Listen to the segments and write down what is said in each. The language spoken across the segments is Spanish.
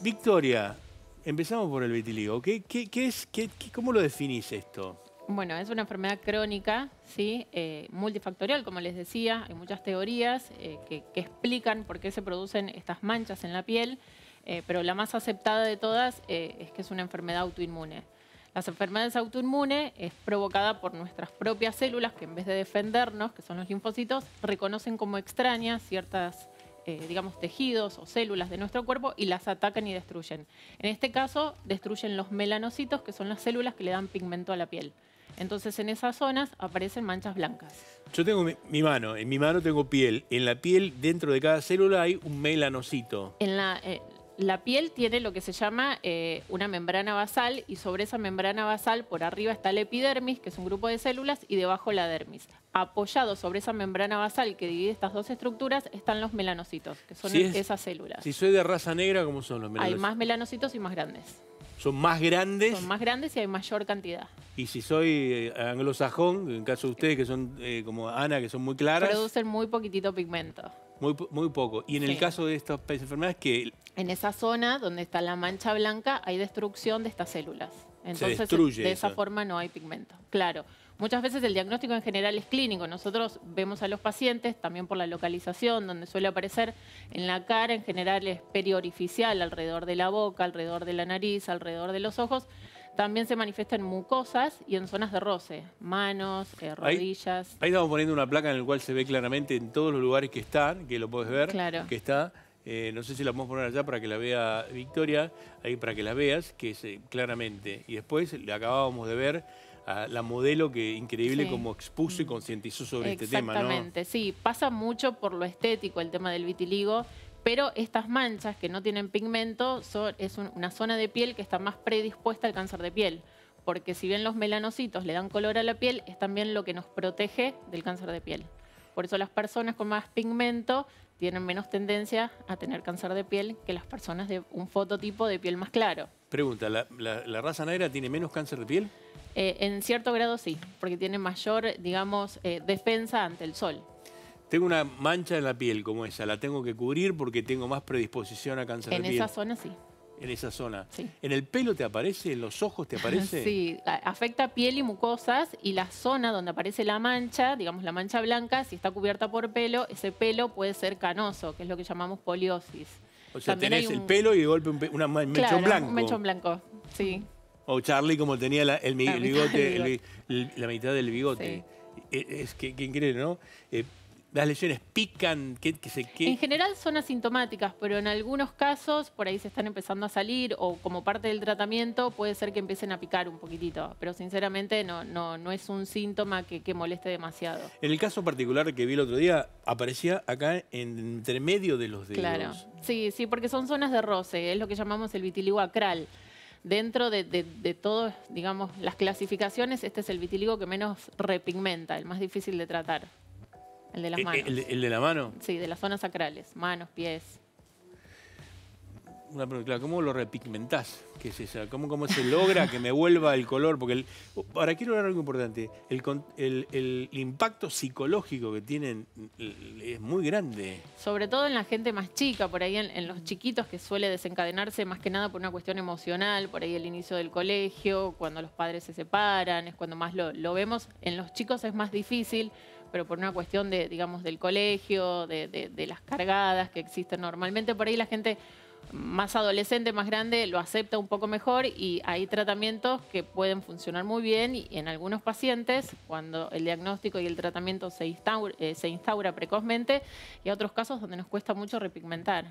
Victoria, empezamos por el vitiligo. ¿Qué, es, ¿Cómo lo definís esto? Bueno, es una enfermedad crónica, ¿sí? Eh, multifactorial, como les decía. Hay muchas teorías eh, que, explican por qué se producen estas manchas en la piel, eh, pero la más aceptada de todas es que es una enfermedad autoinmune. Las enfermedades autoinmunes es provocada por nuestras propias células que en vez de defendernos, que son los linfocitos, reconocen como extrañas ciertas eh, digamos, tejidos o células de nuestro cuerpo y las atacan y destruyen. En este caso, destruyen los melanocitos, que son las células que le dan pigmento a la piel. Entonces, en esas zonas aparecen manchas blancas. Yo tengo mi, mano, en mi mano tengo piel. En la piel, dentro de cada célula, hay un melanocito. En la, eh, la piel tiene lo que se llama eh, una membrana basal y sobre esa membrana basal por arriba está la epidermis, que es un grupo de células, y debajo la dermis. Apoyado sobre esa membrana basal que divide estas dos estructuras están los melanocitos, que son esas células. Si soy de raza negra, ¿cómo son los melanocitos? Hay más melanocitos y más grandes. ¿Son más grandes? Son más grandes y hay mayor cantidad. Y si soy eh, anglosajón, en caso de ustedes que son eh, como Ana, que son muy claras... Producen muy poquitito pigmento. Muy, muy poco. Y en el caso de estas enfermedades que... En esa zona donde está la mancha blanca hay destrucción de estas células. Entonces, de esa forma no hay pigmento. Claro. Muchas veces el diagnóstico en general es clínico. Nosotros vemos a los pacientes también por la localización, donde suele aparecer en la cara, en general es periorificial, alrededor de la boca, alrededor de la nariz, alrededor de los ojos. También se manifiesta en mucosas y en zonas de roce, manos, eh, rodillas. Ahí, estamos poniendo una placa en la cual se ve claramente en todos los lugares que están, que lo puedes ver, que está. Eh, no sé si la podemos poner allá para que la vea Victoria, ahí para que la veas, que es eh, claramente. Y después le acabábamos de ver a la modelo que increíble como expuso y mm. concientizó sobre este tema. Exactamente, sí, pasa mucho por lo estético el tema del vitiligo pero estas manchas que no tienen pigmento son, es una zona de piel que está más predispuesta al cáncer de piel. Porque si bien los melanocitos le dan color a la piel, es también lo que nos protege del cáncer de piel. Por eso las personas con más pigmento tienen menos tendencia a tener cáncer de piel que las personas de un fototipo de piel más claro. Pregunta, ¿la, raza negra tiene menos cáncer de piel? Eh, en cierto grado sí, porque tiene mayor, digamos, eh, defensa ante el sol. Tengo una mancha en la piel como esa, la tengo que cubrir porque tengo más predisposición a cáncer de piel. En esa zona sí. En esa zona. ¿En el pelo te aparece? ¿En los ojos te aparece? sí, afecta piel y mucosas y la zona donde aparece la mancha, digamos la mancha blanca, si está cubierta por pelo, ese pelo puede ser canoso, que es lo que llamamos poliosis. O sea, tenés el pelo y de golpe un, mechón una claro, blanco. un mechón blanco, sí. O Charlie como tenía la, el, bigote, la mitad del bigote. E, es que, ¿quién cree, no? Eh, las lesiones pican, qué, qué sé qué. En general son asintomáticas, pero en algunos casos por ahí se están empezando a salir o como parte del tratamiento puede ser que empiecen a picar un poquitito. Pero sinceramente no, no, no es un síntoma que, moleste demasiado. En el caso particular que vi el otro día, aparecía acá en, entre medio de los dedos. Claro, sí, sí, porque son zonas de roce, es lo que llamamos el vitiligo acral dentro de, de, todas, digamos, las clasificaciones, este es el vitiligo que menos repigmenta, el más difícil de tratar. El de las eh, eh, manos. ¿El, de la mano? Sí, de las zonas sacrales, manos, pies. Una pregunta, ¿cómo lo repigmentás? ¿Qué es ¿Cómo, se logra que me vuelva el color? Porque ahora quiero hablar algo importante. El, impacto psicológico que tienen eh, es muy grande. Sobre todo en la gente más chica, por ahí en, los chiquitos que suele desencadenarse más que nada por una cuestión emocional, por ahí el inicio del colegio, cuando los padres se separan, es cuando más lo, lo vemos. En los chicos es más difícil pero por una cuestión de, digamos, del colegio, de, las cargadas que existen normalmente. Por ahí la gente más adolescente, más grande, lo acepta un poco mejor y hay tratamientos que pueden funcionar muy bien y en algunos pacientes, cuando el diagnóstico y el tratamiento se instaura, eh, se instaura precozmente, y a otros casos donde nos cuesta mucho repigmentar.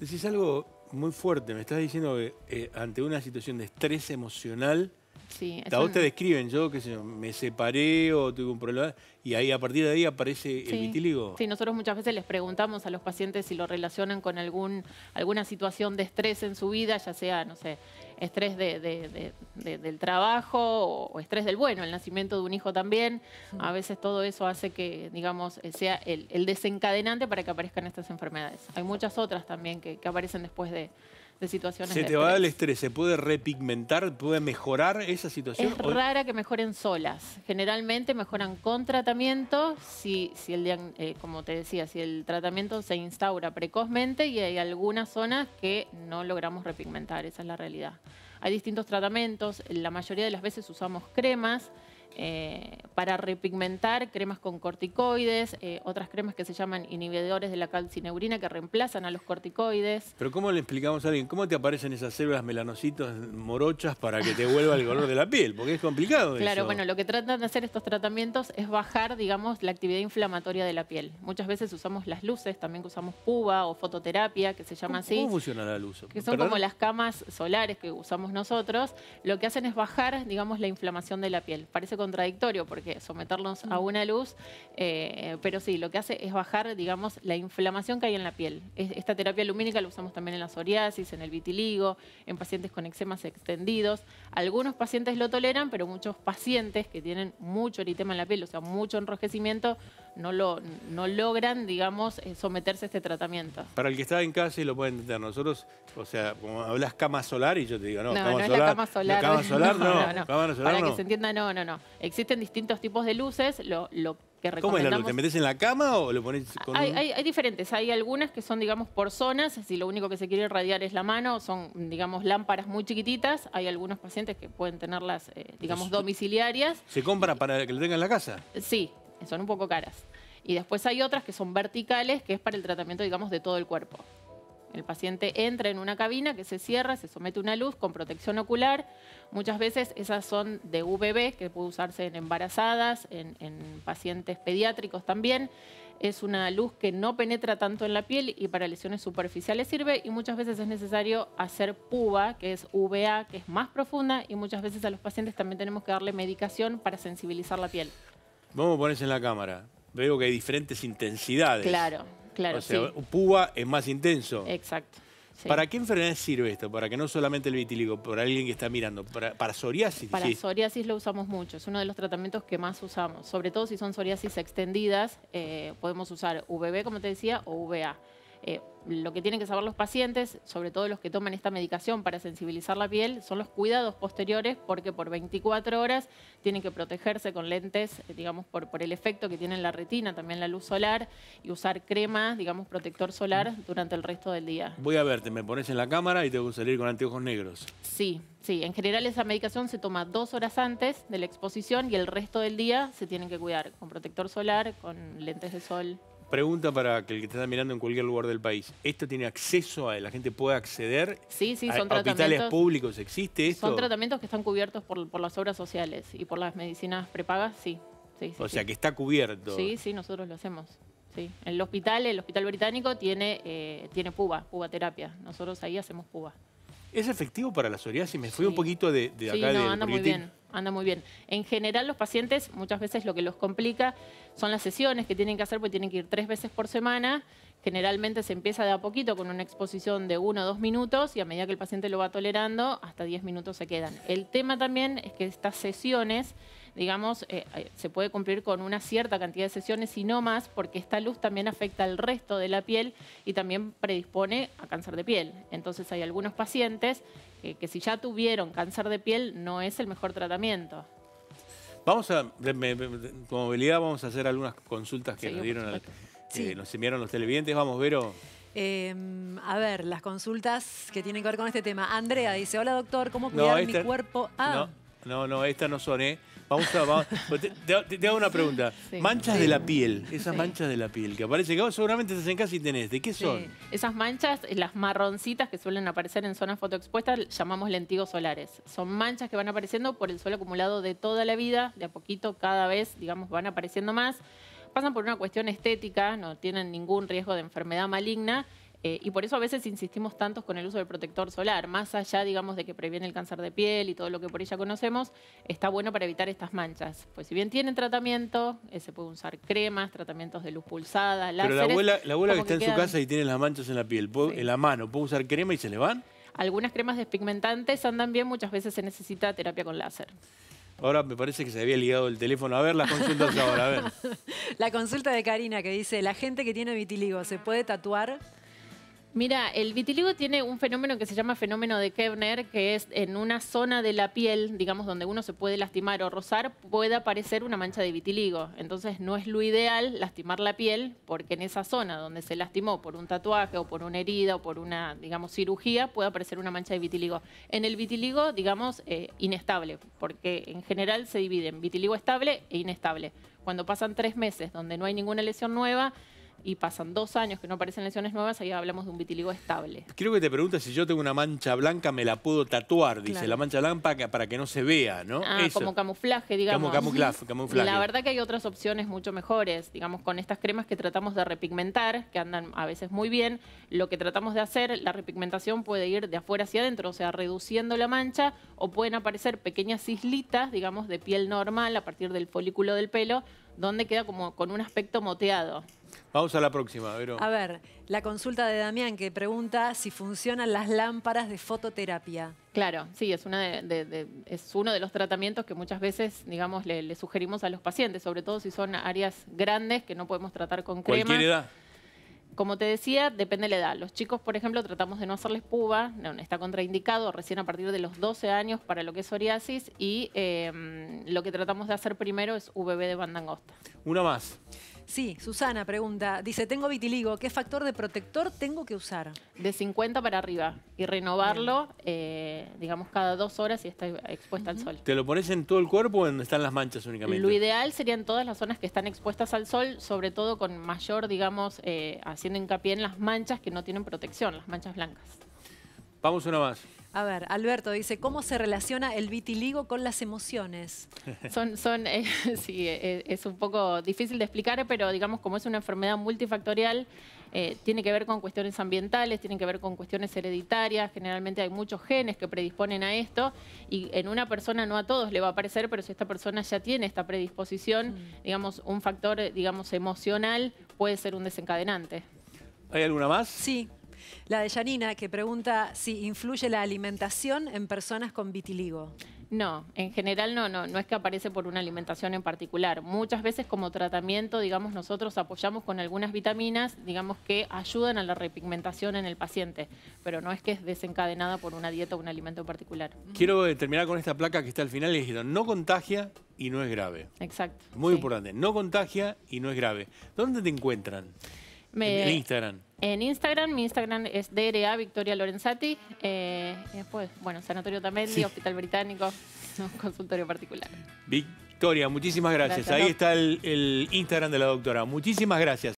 Decís algo muy fuerte, me estás diciendo que eh, ante una situación de estrés emocional, Sí, te describen, yo qué me separé o tuve un problema y ahí a partir de ahí aparece el vitíligo. Sí, nosotros muchas veces les preguntamos a los pacientes si lo relacionan con algún, alguna situación de estrés en su vida, ya sea, no sé, estrés de, del trabajo o, estrés del bueno, el nacimiento de un hijo también. A veces todo eso hace que, digamos, eh, sea el, desencadenante para que aparezcan estas enfermedades. Hay muchas otras también que aparecen después de situaciones. Se te va el estrés, se puede repigmentar, puede mejorar esa situación. Es rara que mejoren solas. Generalmente mejoran con tratamiento, si, si el, eh, como te decía, si el tratamiento se instaura precozmente y hay algunas zonas que no logramos repigmentar, esa es la realidad. Hay distintos tratamientos, la mayoría de las veces usamos cremas. Eh, para repigmentar cremas con corticoides, eh, otras cremas que se llaman inhibidores de la calcineurina que reemplazan a los corticoides. Pero ¿cómo le explicamos a alguien? ¿Cómo te aparecen esas células melanocitos morochas para que te vuelva el color de la piel? Porque es complicado Claro, bueno, lo que tratan de hacer estos tratamientos es bajar, digamos, la actividad inflamatoria de la piel. Muchas veces usamos las luces, también que usamos PUVA o fototerapia, que se llama así. ¿Cómo funciona la luz? Que son como las camas solares que usamos nosotros. Lo que hacen es bajar, digamos, la inflamación de la piel. Parece contradictorio porque someternos a mm. una luz, eh, pero sí, lo que hace es bajar, digamos, la inflamación que hay en la piel. esta terapia lumínica la usamos también en la psoriasis, en el vitiligo, en pacientes con eczemas extendidos. Algunos pacientes lo toleran, pero muchos pacientes que tienen mucho eritema en la piel, o sea, mucho enrojecimiento, no, lo, no logran, digamos, eh, someterse a este tratamiento. Para el que está en casa y lo puede entender, nosotros, o sea, como hablas cama solar y yo te digo, no, no cama solar, es la cama solar. La cama solar, no, solar, Para que se entienda, no, no, no. Existen distintos tipos de luces, lo, lo que ¿Cómo es la luz? ¿Te metes en la cama o lo pones con hay, hay, hay, diferentes. Hay algunas que son, digamos, por zonas. Si lo único que se quiere irradiar es la mano, son, digamos, lámparas muy chiquititas. Hay algunos pacientes que pueden tenerlas, eh, digamos, domiciliarias. ¿Se compra para que lo tengan en la casa? Sí, son un poco caras. Y después hay otras que son verticales, que es para el tratamiento, digamos, de todo el cuerpo. El paciente entra en una cabina que se cierra, se somete a una luz con protección ocular. Muchas veces esas son de VB, que puede usarse en embarazadas, en, pacientes pediátricos también. Es una luz que no penetra tanto en la piel y para lesiones superficiales sirve y muchas veces es necesario hacer PUVA, que es UVA, que es más profunda y muchas veces a los pacientes también tenemos que darle medicación para sensibilizar la piel. Vamos a ponerse en la cámara. Veo que hay diferentes intensidades. Claro, claro. O sea, es más intenso. Exacto. ¿Para qué enfermedad sirve esto? Para que no solamente el vitíligo, para alguien que está mirando, para, psoriasis. Para psoriasis lo usamos mucho, es uno de los tratamientos que más usamos. Sobre todo si son psoriasis extendidas, eh, podemos usar VB, como te decía, o VA. Eh, lo que tienen que saber los pacientes, sobre todo los que toman esta medicación para sensibilizar la piel, son los cuidados posteriores porque por 24 horas tienen que protegerse con lentes, eh, digamos, por, por el efecto que tiene en la retina, también la luz solar, y usar crema, digamos, protector solar durante el resto del día. Voy a verte, me pones en la cámara y tengo que salir con anteojos negros. Sí, sí. En general esa medicación se toma dos horas antes de la exposición y el resto del día se tienen que cuidar con protector solar, con lentes de sol pregunta para que el que te está mirando en cualquier lugar del país. ¿Esto tiene acceso a la gente puede acceder? Sí, sí, son a, hospitales públicos existe Son tratamientos que están cubiertos por, por, las obras sociales y por las medicinas prepagas, sí. sí, sí o sea, que está cubierto. Sí, sí, nosotros lo hacemos. Sí. El hospital, el hospital británico tiene, eh, tiene PUBA, PUBA terapia. Nosotros ahí hacemos PUBA. ¿Es efectivo para la psoriasis? Me fui un poquito de, de acá. no, anda muy bien, anda muy bien. En general los pacientes muchas veces lo que los complica son las sesiones que tienen que hacer porque tienen que ir tres veces por semana Generalmente se empieza de a poquito con una exposición de uno o dos minutos y a medida que el paciente lo va tolerando, hasta 10 minutos se quedan. El tema también es que estas sesiones, digamos, eh, eh, se puede cumplir con una cierta cantidad de sesiones y no más, porque esta luz también afecta al resto de la piel y también predispone a cáncer de piel. Entonces hay algunos pacientes que, si ya tuvieron cáncer de piel, no es el mejor tratamiento. Vamos a, como movilidad, vamos a hacer algunas consultas que nos dieron al, Sí. Eh, nos enviaron los televidentes. Vamos, Vero. Em, a ver, las consultas que tienen que ver con este tema. Andrea dice, hola doctor, ¿cómo cuidar mi cuerpo? Ah. No, no, estas no son, ¿eh? Vamos a... Pues te, hago una pregunta. manchas de la piel, esas manchas de la piel que aparecen, que vos seguramente se hacen casi tenés, ¿de qué son? Esas manchas, eh, las marroncitas que suelen aparecer en zonas fotoexpuestas, llamamos lentigos solares. Son manchas que van apareciendo por el suelo acumulado de toda la vida, de a poquito cada vez, digamos, van apareciendo más pasan por una cuestión estética, no tienen ningún riesgo de enfermedad maligna. Eh, y por eso a veces insistimos tantos con el uso del protector solar, más allá, digamos, de que previene el cáncer de piel y todo lo que por ella conocemos, está bueno para evitar estas manchas. Pues si bien tienen tratamiento, eh, se puede usar cremas, tratamientos de luz pulsada, láseres... Pero la abuela, que está en su casa y tiene las manchas en la piel, en la mano, ¿puede usar crema y se le van? Algunas cremas despigmentantes andan bien, muchas veces se necesita terapia con láser. Ahora me parece que se había ligado el teléfono. A ver las consultas ahora, a ver. La consulta de Karina que dice, ¿la gente que tiene vitiligo se puede tatuar? Mira, el vitiligo tiene un fenómeno que se llama fenómeno de Kevner, que es en una zona de la piel, digamos, donde uno se puede lastimar o rozar, puede aparecer una mancha de vitiligo. Entonces no es lo ideal lastimar la piel, porque en esa zona donde se lastimó por un tatuaje o por una herida o por una, digamos, cirugía, puede aparecer una mancha de vitiligo. En el vitiligo, digamos, eh, inestable, porque en general se divide en vitiligo estable e inestable. Cuando pasan tres meses donde no hay ninguna lesión nueva, y pasan dos años que no aparecen lesiones nuevas, ahí hablamos de un vitiligo estable. Creo que te preguntas si yo tengo una mancha blanca, me la puedo tatuar, dice la mancha blanca para que no se vea, ¿no? Ah, como camuflaje, digamos. Como camuflaje. La verdad que hay otras opciones mucho mejores, digamos, con estas cremas que tratamos de repigmentar, que andan a veces muy bien, lo que tratamos de hacer, la repigmentación puede ir de afuera hacia adentro, o sea, reduciendo la mancha, o pueden aparecer pequeñas islitas, digamos, de piel normal a partir del folículo del pelo, donde queda como con un aspecto moteado. Vamos a la próxima, Vero. A ver, la consulta de Damián que pregunta si funcionan las lámparas de fototerapia. Claro, sí, es, una es uno de los tratamientos que muchas veces, digamos, le, sugerimos a los pacientes, sobre todo si son áreas grandes que no podemos tratar con crema. ¿Cualquier edad? Como te decía, depende de la edad. Los chicos, por ejemplo, tratamos de no hacerles puba, está contraindicado recién a partir de los 12 años para lo que es psoriasis y em, lo que tratamos de hacer primero es VB de banda angosta. Una más. Sí, Susana pregunta, dice, tengo vitiligo, ¿qué factor de protector tengo que usar? De 50 para arriba y renovarlo, eh, digamos, cada dos horas si está expuesta al sol. ¿Te lo pones en todo el cuerpo o en, están las manchas únicamente? Lo ideal serían todas las zonas que están expuestas al sol, sobre todo con mayor, digamos, eh, haciendo hincapié en las manchas que no tienen protección, las manchas blancas. Vamos una más. A ver, Alberto dice, ¿cómo se relaciona el vitiligo con las emociones? Son, son eh, sí, eh, eh, es un poco difícil de explicar, pero digamos, como es una enfermedad multifactorial, tiene que ver con cuestiones ambientales, tiene que ver con cuestiones hereditarias, generalmente hay muchos genes que predisponen a esto, y en una persona no a todos le va a aparecer, pero si esta persona ya tiene esta predisposición, mm. digamos, un factor, digamos, emocional puede ser un desencadenante. ¿Hay alguna más? Sí, la de Yanina, que pregunta si influye la alimentación en personas con vitiligo. No, en general no, no, no es que aparece por una alimentación en particular. Muchas veces como tratamiento, digamos, nosotros apoyamos con algunas vitaminas, digamos, que ayudan a la repigmentación en el paciente, pero no es que es desencadenada por una dieta o un alimento en particular. Quiero eh, terminar con esta placa que está al final, y dijeron, no contagia y no es grave. Exacto. Muy importante, no contagia y no es grave. ¿Dónde te encuentran? en Instagram. En Instagram, mi Instagram es DRA Victoria Lorenzati. Eh, después, eh, pues, bueno, Sanatorio también, Hospital Británico, consultorio particular. Victoria, muchísimas gracias. Ahí está el Instagram de la doctora. Muchísimas gracias.